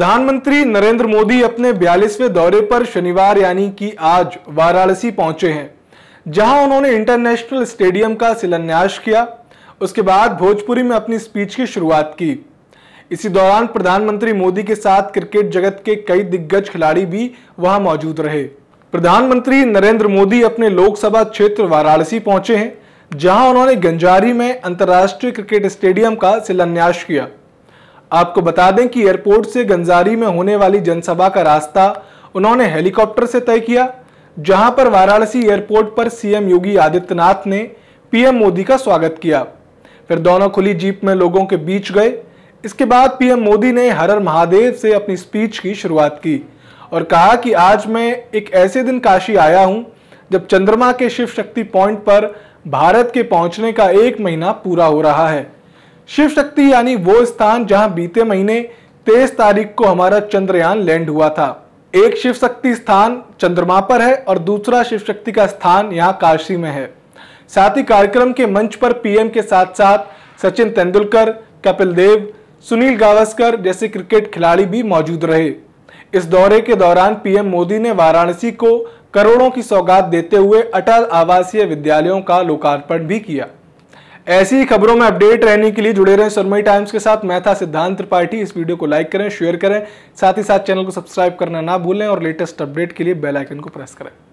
प्रधानमंत्री नरेंद्र मोदी अपने बयालीसवें दौरे पर शनिवार यानी कि आज वाराणसी पहुंचे हैं जहां उन्होंने इंटरनेशनल स्टेडियम का शिलान्यास किया उसके बाद भोजपुरी में अपनी स्पीच की शुरुआत की इसी दौरान प्रधानमंत्री मोदी के साथ क्रिकेट जगत के कई दिग्गज खिलाड़ी भी वहां मौजूद रहे प्रधानमंत्री नरेंद्र मोदी अपने लोकसभा क्षेत्र वाराणसी पहुंचे हैं जहां उन्होंने गंजारी में अंतर्राष्ट्रीय क्रिकेट स्टेडियम का शिलान्यास किया आपको बता दें कि एयरपोर्ट से गंजारी में होने वाली जनसभा का रास्ता उन्होंने हेलीकॉप्टर से तय किया जहां पर वाराणसी एयरपोर्ट पर सीएम योगी आदित्यनाथ ने पीएम मोदी का स्वागत किया फिर दोनों खुली जीप में लोगों के बीच गए इसके बाद पीएम मोदी ने हर हर महादेव से अपनी स्पीच की शुरुआत की और कहा कि आज मैं एक ऐसे दिन काशी आया हूं जब चंद्रमा के शिव शक्ति पॉइंट पर भारत के पहुंचने का एक महीना पूरा हो रहा है शिव शक्ति यानी वो स्थान जहां बीते महीने तेईस तारीख को हमारा चंद्रयान लैंड हुआ था एक शिव शक्ति स्थान चंद्रमा पर है और दूसरा शिव शक्ति का स्थान यहाँ काशी में है साथ ही कार्यक्रम के मंच पर पीएम के साथ साथ सचिन तेंदुलकर कपिल देव सुनील गावस्कर जैसे क्रिकेट खिलाड़ी भी मौजूद रहे इस दौरे के दौरान पीएम मोदी ने वाराणसी को करोड़ों की सौगात देते हुए अटल आवासीय विद्यालयों का लोकार्पण भी किया ऐसी खबरों में अपडेट रहने के लिए जुड़े रहे सरमई टाइम्स के साथ मैं था सिद्धांत त्रिपाठी इस वीडियो को लाइक करें शेयर करें साथ ही साथ चैनल को सब्सक्राइब करना ना भूलें और लेटेस्ट अपडेट के लिए बेल आइकन को प्रेस करें